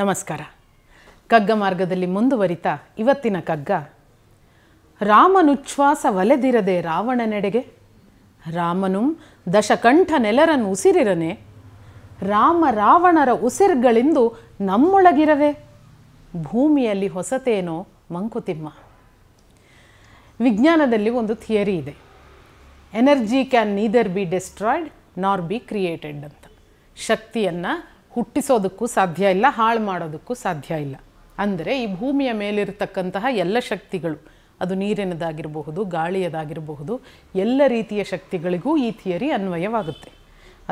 ನಮಸ್ಕಾರ ಕಗ್ಗ ಮಾರ್ಗದಲ್ಲಿ ಮುಂದುವರಿತ ಇವತ್ತಿನ ಕಗ್ಗ ರಾಮನುಚ್ಛ್ವಾಸ ಒಲೆದಿರದೆ ರಾವಣನೆಡೆಗೆ ರಾಮನು ದಶಕಂಠ ನೆಲರನ್ನು ಉಸಿರಿರನೆ ರಾಮ ರಾವಣರ ಉಸಿರ್ಗಳಿಂದು ನಮ್ಮೊಳಗಿರವೆ ಭೂಮಿಯಲ್ಲಿ ಹೊಸತೇನೋ ಮಂಕುತಿಮ್ಮ ವಿಜ್ಞಾನದಲ್ಲಿ ಒಂದು ಥಿಯರಿ ಇದೆ energy can neither be destroyed nor be created ಅಂತ ಶಕ್ತಿಯನ್ನು ಹುಟ್ಟಿಸೋದಕ್ಕೂ ಸಾಧ್ಯ ಇಲ್ಲ ಹಾಳು ಮಾಡೋದಕ್ಕೂ ಸಾಧ್ಯ ಇಲ್ಲ ಅಂದರೆ ಈ ಭೂಮಿಯ ಮೇಲಿರತಕ್ಕಂತಹ ಎಲ್ಲ ಶಕ್ತಿಗಳು ಅದು ನೀರಿನದಾಗಿರಬಹುದು ಗಾಳಿಯದಾಗಿರಬಹುದು ಎಲ್ಲ ರೀತಿಯ ಶಕ್ತಿಗಳಿಗೂ ಈ ಥಿಯರಿ ಅನ್ವಯವಾಗುತ್ತೆ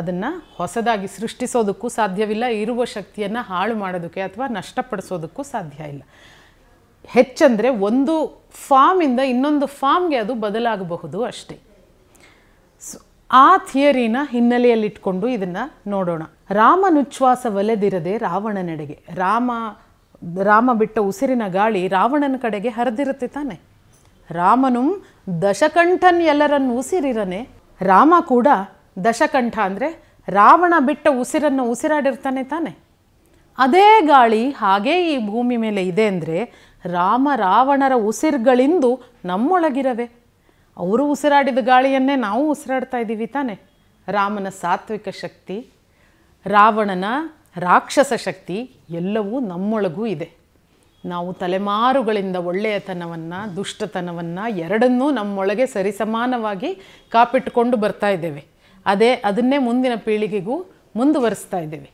ಅದನ್ನು ಹೊಸದಾಗಿ ಸೃಷ್ಟಿಸೋದಕ್ಕೂ ಸಾಧ್ಯವಿಲ್ಲ ಇರುವ ಶಕ್ತಿಯನ್ನು ಹಾಳು ಮಾಡೋದಕ್ಕೆ ಅಥವಾ ನಷ್ಟಪಡಿಸೋದಕ್ಕೂ ಸಾಧ್ಯ ಇಲ್ಲ ಹೆಚ್ಚಂದರೆ ಒಂದು ಫಾರ್ಮಿಂದ ಇನ್ನೊಂದು ಫಾರ್ಮ್ಗೆ ಅದು ಬದಲಾಗಬಹುದು ಅಷ್ಟೇ ಸೊ ಆ ಥಿಯರಿನ ಹಿನ್ನೆಲೆಯಲ್ಲಿಟ್ಕೊಂಡು ಇದನ್ನು ನೋಡೋಣ ರಾಮನುಚ್ಛ್ವಾಸ ಒಲೆದಿರದೆ ರಾವಣನೆಡೆಗೆ ರಾಮ ರಾಮ ಬಿಟ್ಟ ಉಸಿರಿನ ಗಾಳಿ ರಾವಣನ ಕಡೆಗೆ ಹರಿದಿರುತ್ತೆ ತಾನೆ ರಾಮನು ದಶಕಂಠನ್ ಎಲ್ಲರನ್ನು ಉಸಿರಿರನೆ ರಾಮ ಕೂಡ ದಶಕಂಠ ಅಂದರೆ ರಾವಣ ಬಿಟ್ಟ ಉಸಿರನ್ನು ಉಸಿರಾಡಿರ್ತಾನೆ ತಾನೆ ಅದೇ ಗಾಳಿ ಹಾಗೇ ಈ ಭೂಮಿ ಮೇಲೆ ಇದೆ ಅಂದರೆ ರಾಮ ರಾವಣರ ಉಸಿರುಗಳಿಂದು ನಮ್ಮೊಳಗಿರವೆ ಅವರು ಉಸಿರಾಡಿದ ಗಾಳಿಯನ್ನೇ ನಾವು ಉಸಿರಾಡ್ತಾ ಇದ್ದೀವಿ ತಾನೆ ರಾಮನ ಸಾತ್ವಿಕ ಶಕ್ತಿ ರಾವಣನ ರಾಕ್ಷಸ ಶಕ್ತಿ ಎಲ್ಲವೂ ನಮ್ಮೊಳಗೂ ಇದೆ ನಾವು ತಲೆಮಾರುಗಳಿಂದ ಒಳ್ಳೆಯತನವನ್ನು ದುಷ್ಟತನವನ್ನು ಎರಡನ್ನೂ ನಮ್ಮೊಳಗೆ ಸರಿಸಮಾನವಾಗಿ ಕಾಪಿಟ್ಟುಕೊಂಡು ಬರ್ತಾ ಇದ್ದೇವೆ ಅದೇ ಅದನ್ನೇ ಮುಂದಿನ ಪೀಳಿಗೆಗೂ ಮುಂದುವರಿಸ್ತಾ ಇದ್ದೇವೆ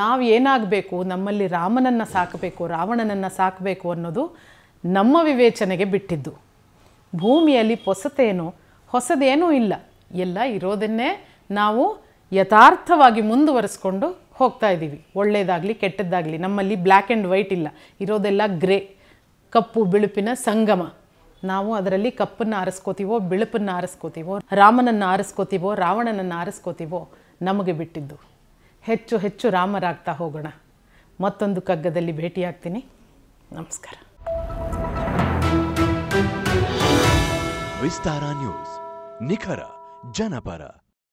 ನಾವು ಏನಾಗಬೇಕು ನಮ್ಮಲ್ಲಿ ರಾಮನನ್ನು ಸಾಕಬೇಕು ರಾವಣನನ್ನು ಸಾಕಬೇಕು ಅನ್ನೋದು ನಮ್ಮ ವಿವೇಚನೆಗೆ ಬಿಟ್ಟಿದ್ದು ಭೂಮಿಯಲ್ಲಿ ಹೊಸತೇನೋ ಹೊಸದೇನೂ ಇಲ್ಲ ಎಲ್ಲ ಇರೋದನ್ನೇ ನಾವು ಯಥಾರ್ಥವಾಗಿ ಮುಂದುವರಿಸ್ಕೊಂಡು ಹೋಗ್ತಾ ಇದ್ದೀವಿ ಒಳ್ಳೆಯದಾಗಲಿ ಕೆಟ್ಟದ್ದಾಗಲಿ ನಮ್ಮಲ್ಲಿ ಬ್ಲ್ಯಾಕ್ ಆ್ಯಂಡ್ ವೈಟ್ ಇಲ್ಲ ಇರೋದೆಲ್ಲ ಗ್ರೇ ಕಪ್ಪು ಬಿಳುಪಿನ ಸಂಗಮ ನಾವು ಅದರಲ್ಲಿ ಕಪ್ಪನ್ನು ಆರಿಸ್ಕೋತೀವೋ ಬಿಳುಪನ್ನು ಆರಿಸ್ಕೋತೀವೋ ರಾಮನನ್ನು ಆರಿಸ್ಕೋತೀವೋ ರಾವಣನನ್ನು ಆರಿಸ್ಕೋತೀವೋ ನಮಗೆ ಬಿಟ್ಟಿದ್ದು ಹೆಚ್ಚು ಹೆಚ್ಚು ರಾಮರಾಗ್ತಾ ಹೋಗೋಣ ಮತ್ತೊಂದು ಕಗ್ಗದಲ್ಲಿ ಭೇಟಿಯಾಗ್ತೀನಿ ನಮಸ್ಕಾರ ವಿಸ್ತಾರ ನ್ಯೂಸ್ ನಿಖರ ಜನಪರ